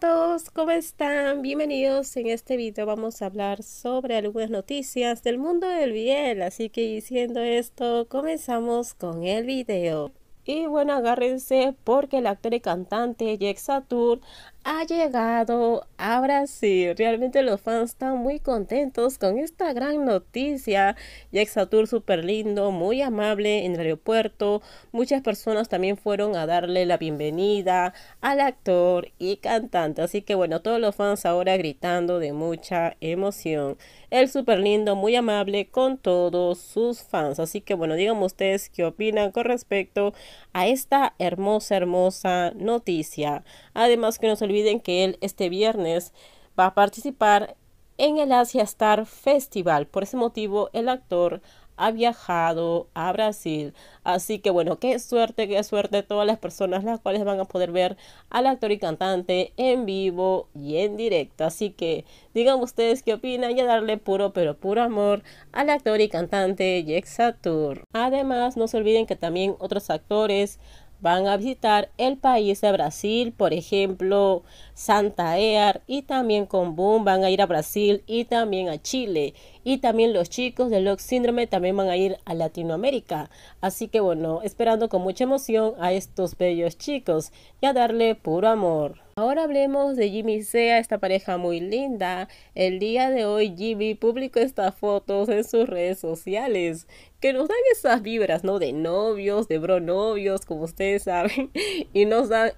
todos, ¿cómo están? Bienvenidos. En este video vamos a hablar sobre algunas noticias del mundo del biel. Así que diciendo esto, comenzamos con el video. Y bueno, agárrense porque el actor y cantante Jack Satur ha llegado a Brasil. Realmente los fans están muy contentos con esta gran noticia. Jack Satur súper lindo, muy amable en el aeropuerto. Muchas personas también fueron a darle la bienvenida al actor y cantante. Así que bueno, todos los fans ahora gritando de mucha emoción. El súper lindo, muy amable con todos sus fans. Así que bueno, díganme ustedes qué opinan con respecto a esta hermosa, hermosa noticia. Además que no se olviden que él este viernes va a participar en el Asia Star Festival. Por ese motivo el actor ha viajado a Brasil. Así que bueno, qué suerte, qué suerte todas las personas las cuales van a poder ver al actor y cantante en vivo y en directo. Así que digan ustedes qué opinan y a darle puro pero puro amor al actor y cantante Jexatur. Además, no se olviden que también otros actores Van a visitar el país de Brasil, por ejemplo, Santa Ear y también con Boom van a ir a Brasil y también a Chile. Y también los chicos de Log Síndrome también van a ir a Latinoamérica. Así que bueno, esperando con mucha emoción a estos bellos chicos y a darle puro amor. Ahora hablemos de Jimmy Sea, esta pareja muy linda. El día de hoy Jimmy publicó estas fotos en sus redes sociales que nos dan esas vibras, ¿no? De novios, de bro novios, como ustedes saben, y nos dan,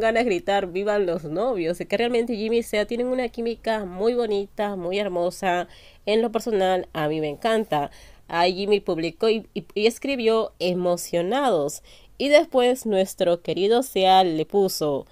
ganas de gritar, vivan los novios, que realmente Jimmy y Sea tienen una química muy bonita, muy hermosa, en lo personal a mí me encanta. Ahí Jimmy publicó y, y escribió emocionados, y después nuestro querido Sea le puso...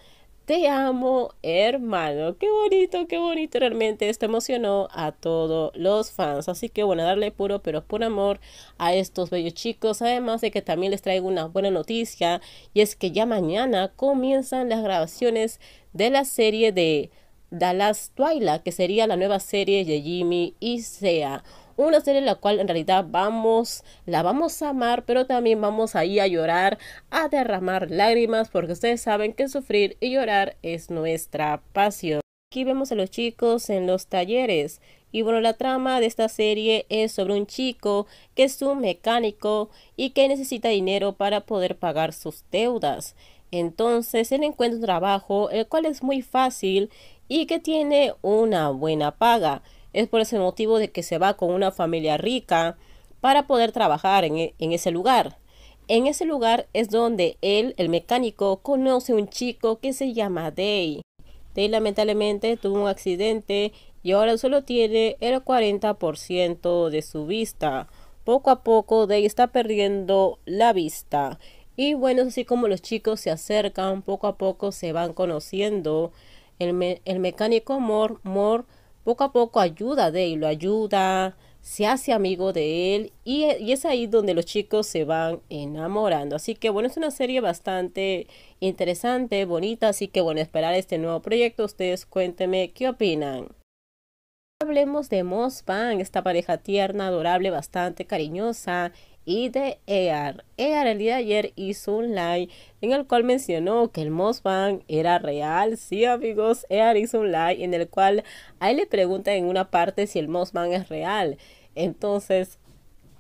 Te amo, hermano. Qué bonito, qué bonito. Realmente esto emocionó a todos los fans. Así que bueno, darle puro, pero por amor a estos bellos chicos. Además de que también les traigo una buena noticia. Y es que ya mañana comienzan las grabaciones de la serie de Dallas Twilight, que sería la nueva serie de Jimmy y Sea. Una serie en la cual en realidad vamos, la vamos a amar, pero también vamos ahí a llorar, a derramar lágrimas, porque ustedes saben que sufrir y llorar es nuestra pasión. Aquí vemos a los chicos en los talleres. Y bueno, la trama de esta serie es sobre un chico que es un mecánico y que necesita dinero para poder pagar sus deudas. Entonces él encuentra un trabajo el cual es muy fácil y que tiene una buena paga. Es por ese motivo de que se va con una familia rica para poder trabajar en, e, ese lugar. En ese lugar es donde él, el mecánico, conoce a un chico que se llama Day. Day lamentablemente tuvo un accidente y ahora solo tiene el 40% de su vista. Poco a poco Day está perdiendo la vista. Y bueno, así como los chicos se acercan, poco a poco se van conociendo. El, mecánico Moore poco a poco ayuda de él, lo ayuda, se hace amigo de él y, y, es ahí donde los chicos se van enamorando. Así que bueno, es una serie bastante interesante, bonita, así que bueno, esperar este nuevo proyecto. Ustedes cuéntenme qué opinan. Hablemos de Bang, esta pareja tierna, adorable, bastante cariñosa, y de Ear. Ear el día de ayer hizo un like en el cual mencionó que el Mosban era real. Sí, amigos, Ear hizo un like en el cual a él le pregunta en una parte si el Mothman es real. Entonces,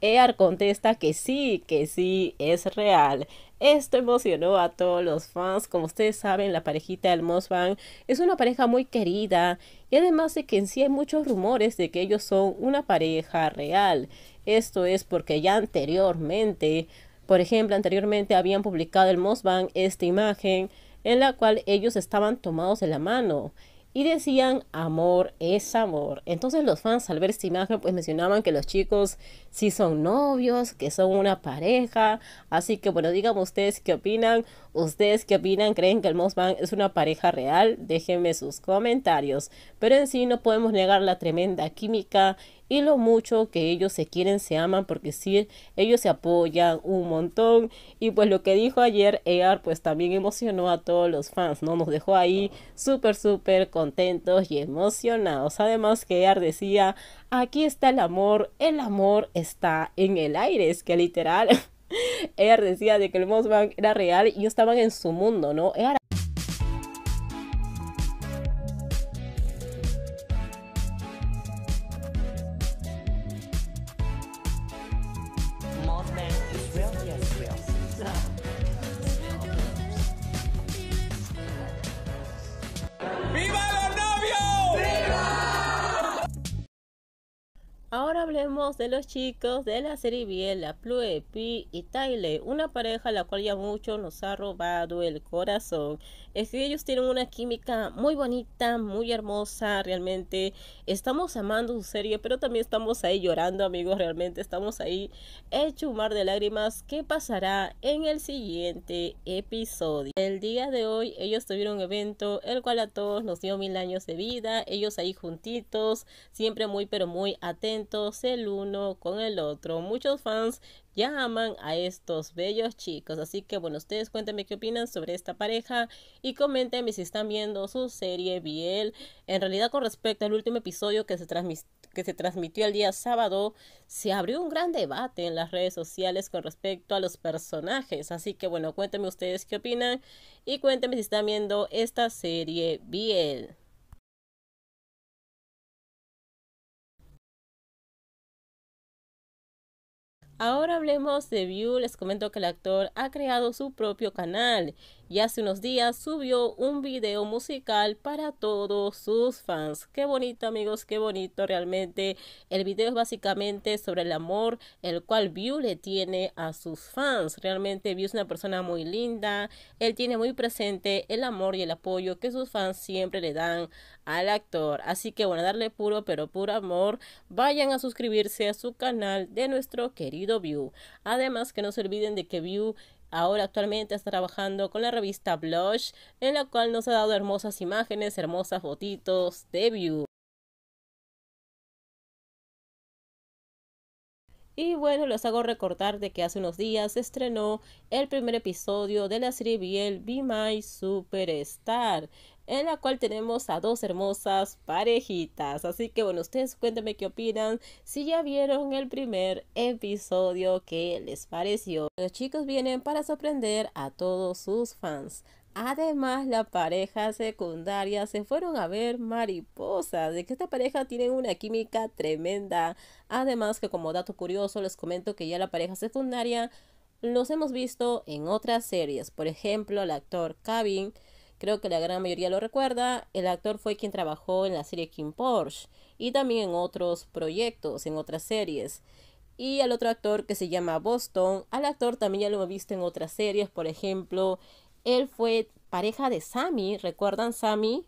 Ear contesta que sí, que sí, es real. Esto emocionó a todos los fans. Como ustedes saben, la parejita del Mosbang es una pareja muy querida y además de que en sí hay muchos rumores de que ellos son una pareja real. Esto es porque ya anteriormente, por ejemplo, anteriormente habían publicado el Mosbang esta imagen en la cual ellos estaban tomados de la mano y decían amor es amor. Entonces los fans al ver esta imagen pues mencionaban que los chicos sí son novios, que son una pareja, así que bueno, díganme ustedes qué opinan, ustedes qué opinan, creen que el Mossman es una pareja real, déjenme sus comentarios, pero en sí no podemos negar la tremenda química y lo mucho que ellos se quieren, se aman, porque sí, ellos se apoyan un montón. Y pues lo que dijo ayer Ear, pues también emocionó a todos los fans, ¿no? Nos dejó ahí súper, súper contentos y emocionados. Además que Ear decía, aquí está el amor, el amor está en el aire, es que literal. Ear decía de que el Mossman era real y estaban en su mundo, ¿no? Ear hablemos de los chicos de la serie Biela, Plue, Pi y Taile, una pareja la cual ya mucho nos ha robado el corazón. Es que ellos tienen una química muy bonita, muy hermosa, realmente estamos amando su serie, pero también estamos ahí llorando, amigos, realmente estamos ahí hecho un mar de lágrimas. ¿Qué pasará en el siguiente episodio? El día de hoy ellos tuvieron un evento, el cual a todos nos dio mil años de vida, ellos ahí juntitos, siempre muy pero muy atentos el uno con el otro. Muchos fans ya aman a estos bellos chicos. Así que bueno, ustedes cuéntenme qué opinan sobre esta pareja y comentenme si están viendo su serie Biel. En realidad con respecto al último episodio que se, que se transmitió el día sábado, se abrió un gran debate en las redes sociales con respecto a los personajes. Así que bueno, cuéntenme ustedes qué opinan y cuéntenme si están viendo esta serie Biel. Ahora hablemos de View. Les comento que el actor ha creado su propio canal y hace unos días subió un video musical para todos sus fans. Qué bonito amigos, qué bonito realmente. El video es básicamente sobre el amor el cual View le tiene a sus fans. Realmente View es una persona muy linda, él tiene muy presente el amor y el apoyo que sus fans siempre le dan al actor. Así que bueno, darle puro pero puro amor, vayan a suscribirse a su canal de nuestro querido View. Además que no se olviden de que View Ahora actualmente está trabajando con la revista Blush, en la cual nos ha dado hermosas imágenes, hermosas botitos debut. Y bueno, les hago recordar de que hace unos días estrenó el primer episodio de la serie Biel Be My Superstar, en la cual tenemos a dos hermosas parejitas. Así que bueno, ustedes cuéntenme qué opinan, si ya vieron el primer episodio, qué les pareció. Los chicos vienen para sorprender a todos sus fans. Además, la pareja secundaria se fueron a ver mariposas, de que esta pareja tiene una química tremenda. Además, que como dato curioso les comento que ya la pareja secundaria los hemos visto en otras series, por ejemplo, el actor Kevin, creo que la gran mayoría lo recuerda, el actor fue quien trabajó en la serie King Porsche y también en otros proyectos, en otras series y al otro actor que se llama Boston. Al actor también ya lo hemos visto en otras series, por ejemplo, él fue pareja de Sammy, ¿recuerdan Sammy?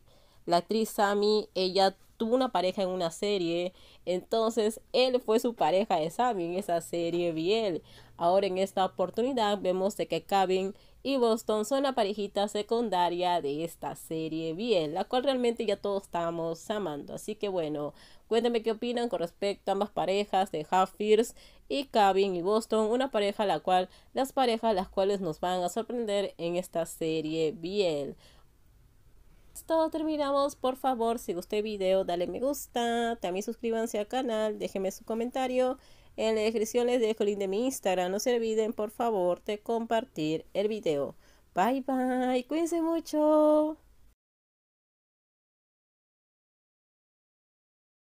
La actriz Sammy, ella tuvo una pareja en una serie, entonces él fue su pareja de Sammy en esa serie él. Ahora en esta oportunidad vemos de que Kevin y Boston son la parejita secundaria de esta serie bien, la cual realmente ya todos estamos amando. Así que bueno, cuéntenme qué opinan con respecto a ambas parejas de Half y Cabin y Boston, una pareja la cual, las parejas las cuales nos van a sorprender en esta serie bien. Esto terminamos, por favor, si gustó el video, dale me gusta, también suscríbanse al canal, déjenme su comentario en la descripción les dejo el link de mi Instagram. No se olviden, por favor, de compartir el video. Bye bye. Cuídense mucho.